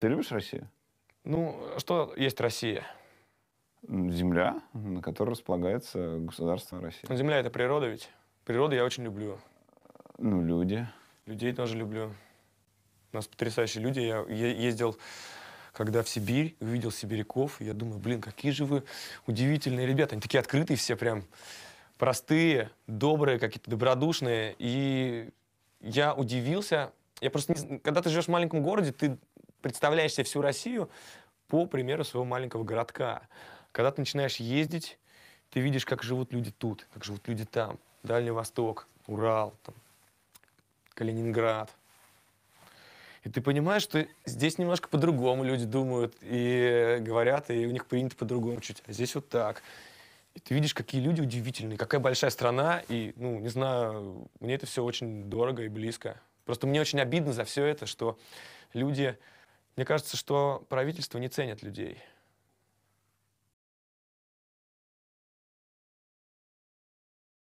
Ты любишь Россию? Ну, что есть Россия? Земля, на которой располагается государство России. земля — это природа ведь. Природу я очень люблю. Ну, люди. Людей тоже люблю. У нас потрясающие люди. Я ездил, когда в Сибирь, увидел сибиряков, И я думаю, блин, какие же вы удивительные ребята. Они такие открытые все прям, простые, добрые, какие-то добродушные. И я удивился. Я просто, не... когда ты живешь в маленьком городе, ты представляешь себе всю Россию по примеру своего маленького городка. Когда ты начинаешь ездить, ты видишь, как живут люди тут, как живут люди там. Дальний Восток, Урал, там, Калининград. И ты понимаешь, что здесь немножко по-другому люди думают и говорят, и у них принято по-другому чуть. А здесь вот так. И ты видишь, какие люди удивительные, какая большая страна. И, ну, не знаю, мне это все очень дорого и близко. Просто мне очень обидно за все это, что люди мне кажется, что правительство не ценит людей.